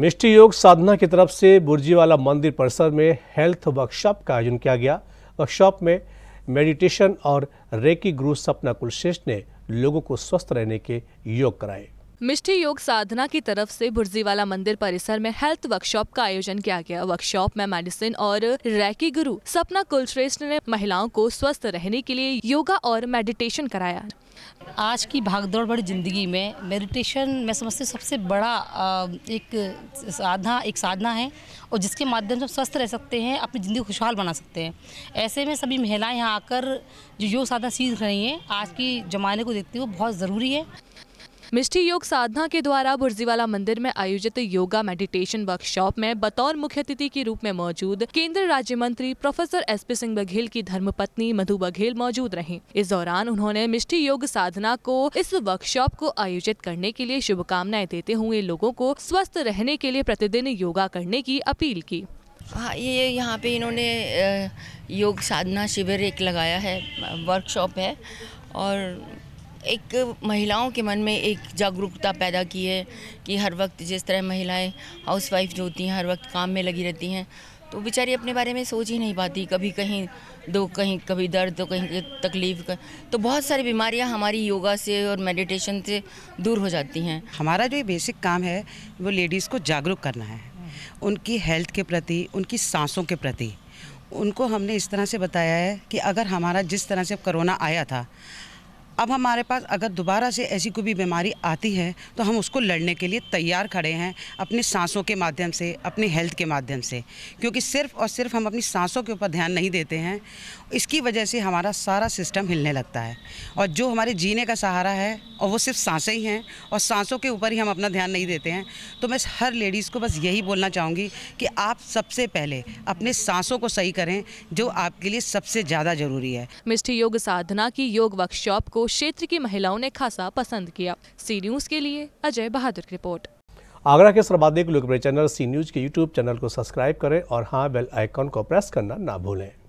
मिष्टि योग साधना की तरफ से बुर्जीवाला मंदिर परिसर में हेल्थ वर्कशॉप का आयोजन किया गया वर्कशॉप में मेडिटेशन और रेकी गुरु सपना कुलश्रेष्ठ ने लोगों को स्वस्थ रहने के योग कराए मिष्टी योग साधना की तरफ से बुर्जीवाला मंदिर परिसर में हेल्थ वर्कशॉप का आयोजन किया गया वर्कशॉप में मेडिसिन और रैकी गुरु सपना कुलश्रेष्ठ ने महिलाओं को स्वस्थ रहने के लिए योगा और मेडिटेशन कराया आज की भागदौड़ भरी ज़िंदगी में मेडिटेशन मैं समझती हूँ सबसे बड़ा एक साधना एक साधना है और जिसके माध्यम से हम स्वस्थ रह सकते हैं अपनी ज़िंदगी खुशहाल बना सकते हैं ऐसे में सभी महिलाएं यहाँ आकर जो योग साधना सीख रही हैं आज की ज़माने को देखते हुए बहुत ज़रूरी है मिष्ठी योग साधना के द्वारा बुर्जीवाला मंदिर में आयोजित योगा मेडिटेशन वर्कशॉप में बतौर मुख्य अतिथि के रूप में मौजूद केंद्रीय राज्य मंत्री professor S P Singh Baghel की पत्नी मधु बघेल मौजूद रही इस दौरान उन्होंने मिष्ठी योग साधना को इस वर्कशॉप को आयोजित करने के लिए शुभकामनाएं देते हुए लोगों को स्वस्थ रहने के लिए प्रतिदिन योगा करने की अपील की हाँ ये यहाँ पे इन्होंने योग साधना शिविर एक लगाया है वर्कशॉप है और एक महिलाओं के मन में एक जागरूकता पैदा की है कि हर वक्त जिस तरह महिलाएं हाउसवाइफ जो होती हैं हर वक्त काम में लगी रहती हैं तो बेचारी अपने बारे में सोच ही नहीं पाती कभी कहीं दो कहीं कभी दर्द तो कहीं तकलीफ कर तो बहुत सारी बीमारियां हमारी योगा से और मेडिटेशन से दूर हो जाती हैं हमारा जो बेसिक काम है वो लेडीज़ को जागरूक करना है उनकी हेल्थ के प्रति उनकी सांसों के प्रति उनको हमने इस तरह से बताया है कि अगर हमारा जिस तरह से कोरोना आया था अब हमारे पास अगर दोबारा से ऐसी कोई भी बीमारी आती है तो हम उसको लड़ने के लिए तैयार खड़े हैं अपने सांसों के माध्यम से अपने हेल्थ के माध्यम से क्योंकि सिर्फ और सिर्फ हम अपनी सांसों के ऊपर ध्यान नहीं देते हैं इसकी वजह से हमारा सारा सिस्टम हिलने लगता है और जो हमारे जीने का सहारा है और वो सिर्फ सांसें ही हैं और सांसों के ऊपर ही हम अपना ध्यान नहीं देते हैं तो मैं हर लेडीज़ को बस यही बोलना चाहूँगी कि आप सबसे पहले अपने सांसों को सही करें जो आपके लिए सबसे ज़्यादा ज़रूरी है मिष्ठी योग साधना की योग वर्कशॉप को क्षेत्र की महिलाओं ने खासा पसंद किया सी न्यूज के लिए अजय बहादुर की रिपोर्ट आगरा के सर्वाधिक लोकप्रिय चैनल सी न्यूज के यूट्यूब चैनल को सब्सक्राइब करें और हाँ बेल आइकॉन को प्रेस करना ना भूलें